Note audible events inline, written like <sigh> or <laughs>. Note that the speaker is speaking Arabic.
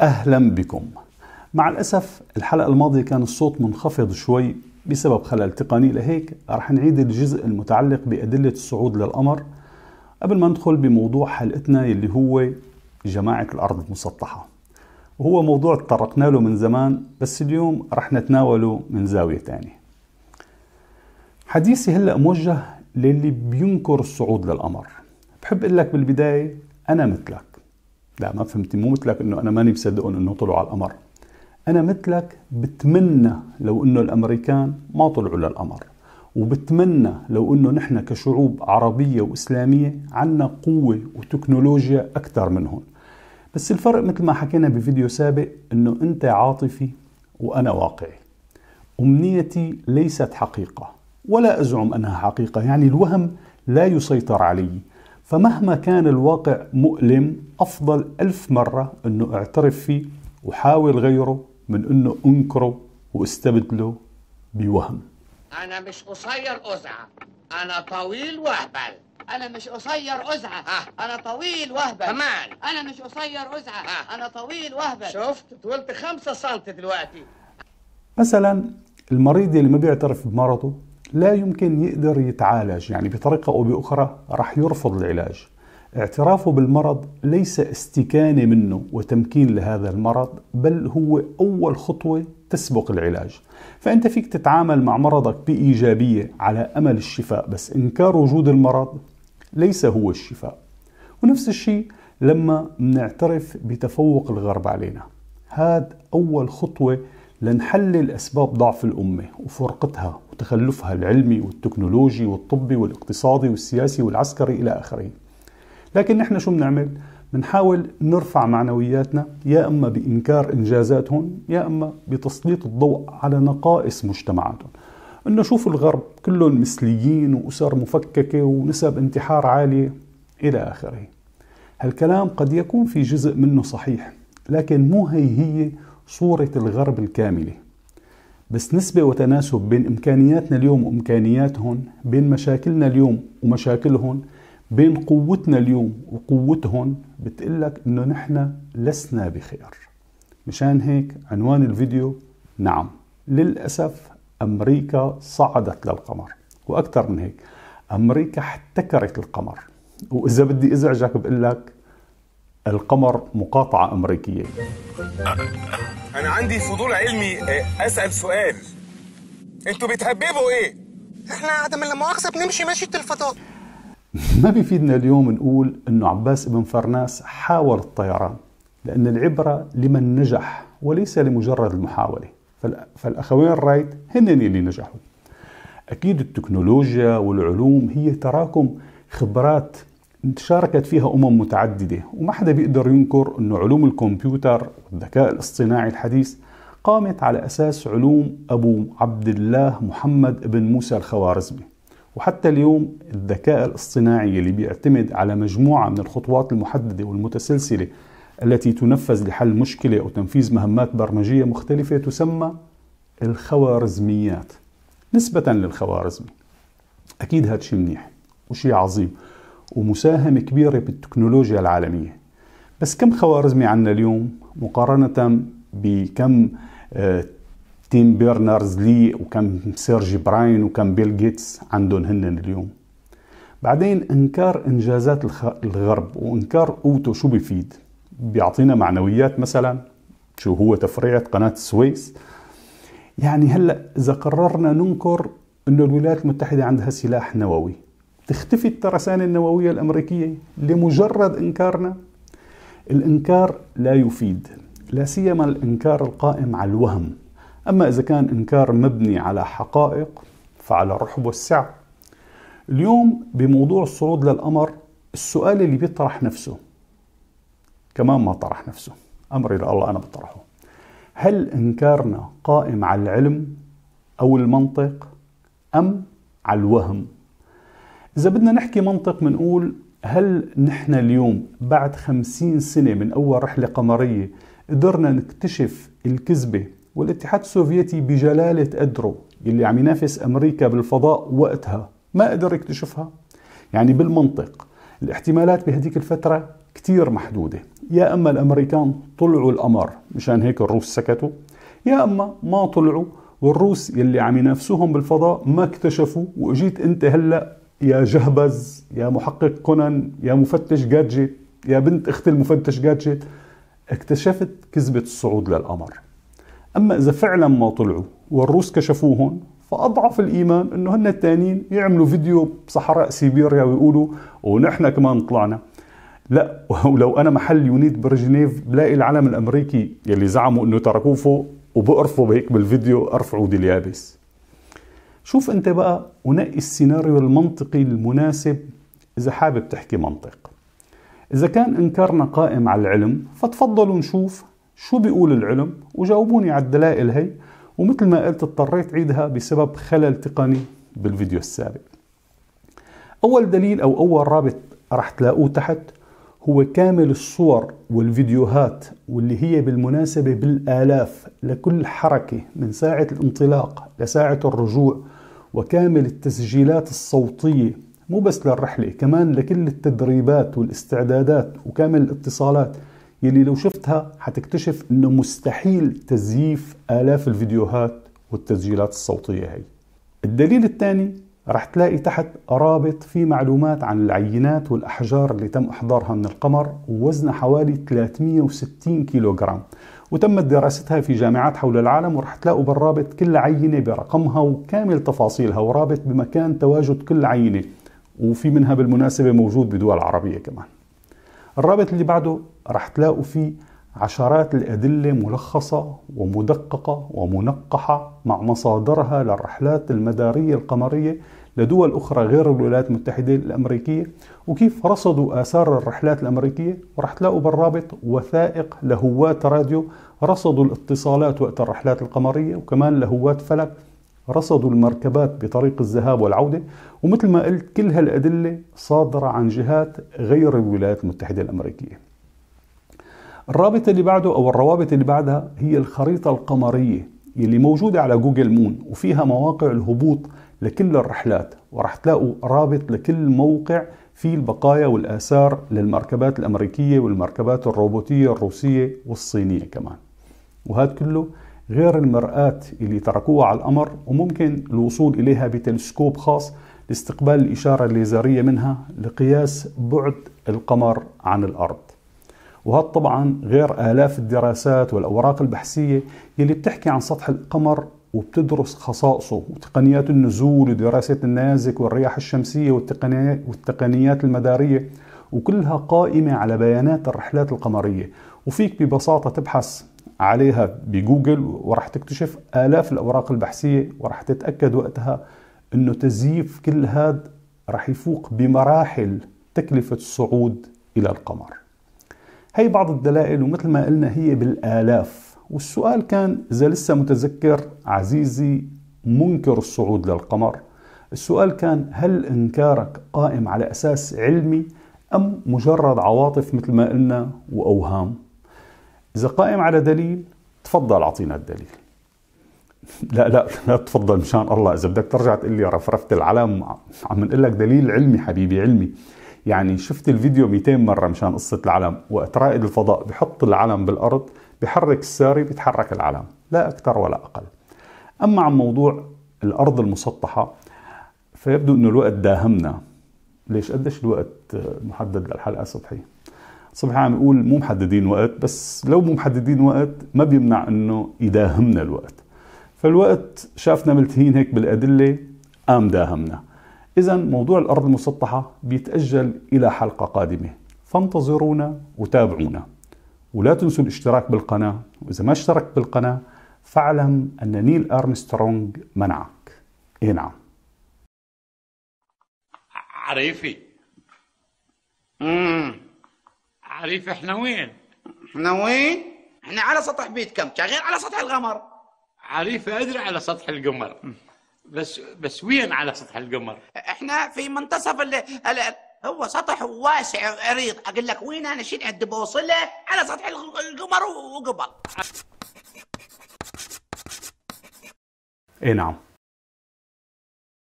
أهلا بكم مع الأسف الحلقة الماضية كان الصوت منخفض شوي بسبب خلل تقني لهيك رح نعيد الجزء المتعلق بأدلة الصعود للقمر قبل ما ندخل بموضوع حلقتنا اللي هو جماعة الأرض المسطحة وهو موضوع تطرقنا له من زمان بس اليوم رح نتناوله من زاوية ثانيه حديثي هلأ موجه للي بينكر الصعود للقمر بحب اقول لك بالبداية أنا مثلك لا ما فهمتني مو مثلك انه انا ماني مصدقهم انه طلعوا على القمر انا مثلك بتمنى لو انه الامريكان ما طلعوا للقمر وبتمنى لو انه نحن كشعوب عربيه واسلاميه عنا قوه وتكنولوجيا اكثر منهم بس الفرق مثل ما حكينا بفيديو سابق انه انت عاطفي وانا واقعي امنيتي ليست حقيقه ولا ازعم انها حقيقه يعني الوهم لا يسيطر علي فمهما كان الواقع مؤلم أفضل ألف مرة أنه اعترف فيه وحاول غيره من أنه أنكره واستبدله بوهم أنا مش قصير أزعى أنا طويل وأهبل أنا مش قصير أزعى أنا طويل وأهبل كمان أنا مش قصير أزعى أنا طويل وأهبل شفت طولت خمسة سنتي دلوقتي مثلا المريض اللي ما بيعترف بمرضه لا يمكن يقدر يتعالج يعني بطريقة أو بأخرى رح يرفض العلاج اعترافه بالمرض ليس استكانة منه وتمكين لهذا المرض بل هو أول خطوة تسبق العلاج فأنت فيك تتعامل مع مرضك بإيجابية على أمل الشفاء بس إنكار وجود المرض ليس هو الشفاء ونفس الشيء لما منعترف بتفوق الغرب علينا هذا أول خطوة لنحلل أسباب ضعف الأمة وفرقتها وتخلفها العلمي والتكنولوجي والطبي والاقتصادي والسياسي والعسكري إلى آخره لكن نحن شو بنعمل؟ بنحاول نرفع معنوياتنا يا إما بإنكار إنجازاتهم يا إما بتسليط الضوء على نقائص مجتمعاتهم انه شوفوا الغرب كلهم مثليين واسر مفككه ونسب انتحار عاليه الى اخره. هالكلام قد يكون في جزء منه صحيح، لكن مو هي هي صورة الغرب الكاملة بس نسبة وتناسب بين إمكانياتنا اليوم وإمكانياتهم بين مشاكلنا اليوم ومشاكلهم بين قوتنا اليوم وقوتهم بتقلك إنه نحن لسنا بخير مشان هيك عنوان الفيديو نعم للأسف أمريكا صعدت للقمر وأكثر من هيك أمريكا احتكرت القمر وإذا بدي أزعجك بقول لك القمر مقاطعة أمريكية أنا عندي فضول علمي آه، أسأل سؤال أنتوا بتهببوا إيه؟ إحنا عدم لا مؤاخذة بنمشي مشية الفضاء ما بيفيدنا اليوم نقول إنه عباس بن فرناس حاول الطيران لأن العبرة لمن نجح وليس لمجرد المحاولة فالأخوين رايت هن اللي نجحوا أكيد التكنولوجيا والعلوم هي تراكم خبرات شاركت فيها أمم متعددة وما حدا بيقدر ينكر أنه علوم الكمبيوتر والذكاء الاصطناعي الحديث قامت على أساس علوم أبو عبد الله محمد بن موسى الخوارزمي وحتى اليوم الذكاء الاصطناعي اللي بيعتمد على مجموعة من الخطوات المحددة والمتسلسلة التي تنفذ لحل مشكلة أو تنفيذ مهمات برمجية مختلفة تسمى الخوارزميات نسبة للخوارزمي أكيد هاد شيء منيح وشيء عظيم ومساهمة كبيرة بالتكنولوجيا العالمية بس كم خوارزمي عندنا اليوم مقارنة بكم آه، تيم بيرنرز لي وكم سيرجي براين وكم بيل جيتس عندهم هن اليوم بعدين انكار انجازات الغرب وانكار قوته شو بيفيد بيعطينا معنويات مثلا شو هو تفريعة قناة السويس يعني هلا اذا قررنا ننكر انه الولايات المتحدة عندها سلاح نووي تختفي الترسانة النووية الأمريكية لمجرد إنكارنا الإنكار لا يفيد لا سيما الإنكار القائم على الوهم أما إذا كان إنكار مبني على حقائق فعلى الرحب والسعة اليوم بموضوع الصعود للقمر السؤال اللي بيطرح نفسه كمان ما طرح نفسه أمر إلى الله أنا بطرحه هل إنكارنا قائم على العلم أو المنطق أم على الوهم إذا بدنا نحكي منطق منقول هل نحن اليوم بعد خمسين سنة من أول رحلة قمرية قدرنا نكتشف الكذبة والاتحاد السوفيتي بجلالة قدره اللي عم ينافس أمريكا بالفضاء وقتها ما قدر يكتشفها يعني بالمنطق الاحتمالات بهديك الفترة كتير محدودة يا أما الأمريكان طلعوا القمر مشان هيك الروس سكتوا يا أما ما طلعوا والروس يلي عم ينافسوهم بالفضاء ما اكتشفوا واجيت انت هلا يا جهبذ يا محقق كونان يا مفتش جادجت يا بنت اخت المفتش جادجت اكتشفت كذبة الصعود للقمر أما إذا فعلا ما طلعوا والروس كشفوهم فأضعف الإيمان إنه هن التانيين يعملوا فيديو بصحراء سيبيريا ويقولوا ونحن كمان طلعنا لا ولو أنا محل يونيت برجنيف بلاقي العلم الأمريكي يلي زعموا إنه تركوه فوق وبقرفوا هيك بالفيديو أرفعوا دي اليابس شوف انت بقى ونقي السيناريو المنطقي المناسب اذا حابب تحكي منطق اذا كان انكارنا قائم على العلم فتفضلوا نشوف شو بيقول العلم وجاوبوني على الدلائل هي ومثل ما قلت اضطريت عيدها بسبب خلل تقني بالفيديو السابق اول دليل او اول رابط رح تلاقوه تحت هو كامل الصور والفيديوهات واللي هي بالمناسبة بالآلاف لكل حركة من ساعة الانطلاق لساعة الرجوع وكامل التسجيلات الصوتية مو بس للرحلة كمان لكل التدريبات والاستعدادات وكامل الاتصالات يلي لو شفتها حتكتشف انه مستحيل تزييف آلاف الفيديوهات والتسجيلات الصوتية هي الدليل الثاني رح تلاقي تحت رابط فيه معلومات عن العينات والأحجار اللي تم إحضارها من القمر ووزنها حوالي 360 كيلوغرام وتمت دراستها في جامعات حول العالم ورح تلاقوا بالرابط كل عينة برقمها وكامل تفاصيلها ورابط بمكان تواجد كل عينة وفي منها بالمناسبة موجود بدول عربية كمان الرابط اللي بعده رح تلاقوا فيه عشرات الأدلة ملخصة ومدققة ومنقحة مع مصادرها للرحلات المدارية القمرية لدول أخرى غير الولايات المتحدة الأمريكية وكيف رصدوا آثار الرحلات الأمريكية ورح تلاقوا بالرابط وثائق لهواة راديو رصدوا الاتصالات وقت الرحلات القمرية وكمان لهواة فلك رصدوا المركبات بطريق الذهاب والعودة ومثل ما قلت كل هالأدلة صادرة عن جهات غير الولايات المتحدة الأمريكية الرابط اللي بعده أو الروابط اللي بعدها هي الخريطة القمرية اللي موجودة على جوجل مون وفيها مواقع الهبوط لكل الرحلات ورح تلاقوا رابط لكل موقع فيه البقايا والآثار للمركبات الأمريكية والمركبات الروبوتية الروسية والصينية كمان وهذا كله غير المرآة اللي تركوها على القمر وممكن الوصول إليها بتلسكوب خاص لاستقبال الإشارة الليزرية منها لقياس بعد القمر عن الأرض وهذا طبعا غير آلاف الدراسات والأوراق البحثية اللي بتحكي عن سطح القمر وبتدرس خصائصه وتقنيات النزول ودراسة النازك والرياح الشمسية والتقنيات المدارية وكلها قائمة على بيانات الرحلات القمرية وفيك ببساطة تبحث عليها بجوجل وراح تكتشف آلاف الأوراق البحثية وراح تتأكد وقتها أنه تزييف كل هذا راح يفوق بمراحل تكلفة الصعود إلى القمر هي بعض الدلائل ومثل ما قلنا هي بالآلاف والسؤال كان إذا لسه متذكر عزيزي منكر الصعود للقمر السؤال كان هل إنكارك قائم على أساس علمي أم مجرد عواطف مثل ما قلنا وأوهام إذا قائم على دليل تفضل أعطينا الدليل <laughs> لا لا لا تفضل مشان الله إذا بدك ترجع تقول لي رفرفت العلم عم نقول لك دليل علمي حبيبي علمي يعني شفت الفيديو 200 مرة مشان قصة العلم وقت رائد الفضاء بحط العلم بالأرض بحرك الساري بيتحرك العلم لا أكثر ولا أقل أما عن موضوع الأرض المسطحة فيبدو أنه الوقت داهمنا ليش قديش الوقت آه، محدد للحلقة صبحي صبحي عم يقول مو محددين وقت بس لو مو محددين وقت ما بيمنع أنه يداهمنا الوقت فالوقت شافنا ملتهين هيك بالأدلة قام داهمنا إذا موضوع الأرض المسطحة بيتأجل إلى حلقة قادمة فانتظرونا وتابعونا ولا تنسوا الاشتراك بالقناة وإذا ما اشتركت بالقناة فاعلم أن نيل أرمسترونغ منعك إيه نعم عريفي امم عريفي احنا وين؟ احنا وين؟ احنا على سطح بيتكم شغال على سطح القمر عريفي أدري على سطح القمر بس بس وين على سطح القمر؟ احنا في منتصف ال هو سطح واسع وعريض اقول لك وين انا شنو عند بوصله على سطح القمر وقبل اي نعم